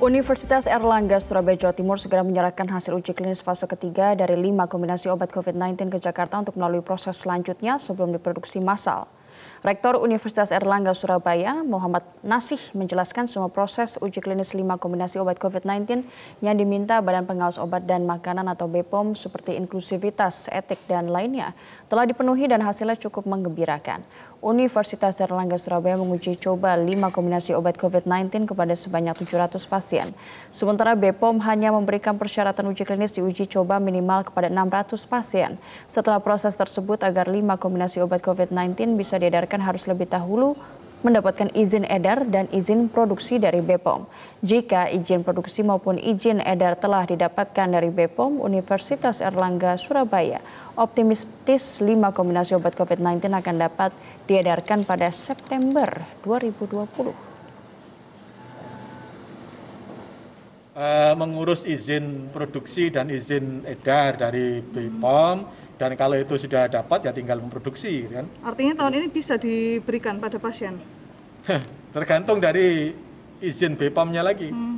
Universitas Erlangga Surabaya Jawa Timur segera menyerahkan hasil uji klinis fase ketiga dari lima kombinasi obat COVID-19 ke Jakarta untuk melalui proses selanjutnya sebelum diproduksi massal. Rektor Universitas Erlangga Surabaya, Muhammad Nasih, menjelaskan semua proses uji klinis lima kombinasi obat COVID-19 yang diminta Badan Pengawas Obat dan Makanan atau BPOM seperti inklusivitas, etik, dan lainnya telah dipenuhi dan hasilnya cukup menggembirakan. Universitas Erlangga Surabaya menguji coba lima kombinasi obat COVID-19 kepada sebanyak 700 pasien. Sementara BPOM hanya memberikan persyaratan uji klinis diuji coba minimal kepada 600 pasien. Setelah proses tersebut agar lima kombinasi obat COVID-19 bisa diedarkan dipamerkan harus lebih dahulu mendapatkan izin edar dan izin produksi dari BPOM. Jika izin produksi maupun izin edar telah didapatkan dari BPOM, Universitas Erlangga Surabaya optimistis 5 kombinasi obat COVID-19 akan dapat diedarkan pada September 2020. Uh, eh, mengurus izin produksi dan izin edar dari BPOM dan kalau itu sudah dapat ya tinggal memproduksi gitu kan. Artinya tahun ini bisa diberikan pada pasien? Tergantung dari izin BPOM-nya lagi. Hmm.